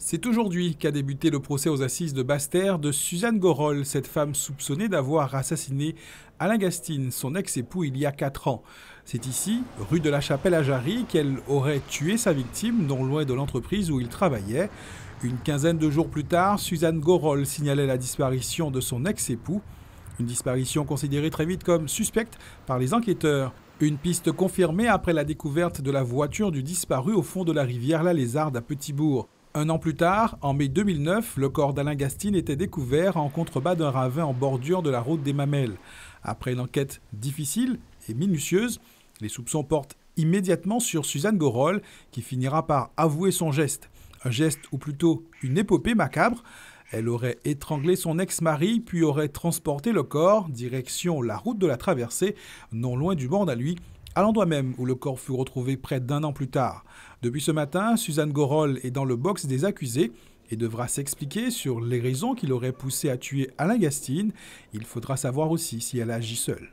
C'est aujourd'hui qu'a débuté le procès aux assises de Bastère de Suzanne Gorol, cette femme soupçonnée d'avoir assassiné Alain Gastine, son ex-époux, il y a 4 ans. C'est ici, rue de la Chapelle à Jarry, qu'elle aurait tué sa victime, non loin de l'entreprise où il travaillait. Une quinzaine de jours plus tard, Suzanne Gorol signalait la disparition de son ex-époux, une disparition considérée très vite comme suspecte par les enquêteurs. Une piste confirmée après la découverte de la voiture du disparu au fond de la rivière La Lézarde à Petitbourg. Un an plus tard, en mai 2009, le corps d'Alain Gastine était découvert en contrebas d'un ravin en bordure de la route des Mamelles. Après une enquête difficile et minutieuse, les soupçons portent immédiatement sur Suzanne Gorol, qui finira par avouer son geste. Un geste, ou plutôt une épopée macabre. Elle aurait étranglé son ex-mari, puis aurait transporté le corps, direction la route de la traversée, non loin du bord à lui, à l'endroit même où le corps fut retrouvé près d'un an plus tard. Depuis ce matin, Suzanne Gorol est dans le box des accusés et devra s'expliquer sur les raisons qui l'auraient poussé à tuer Alain Gastine. Il faudra savoir aussi si elle agit seule.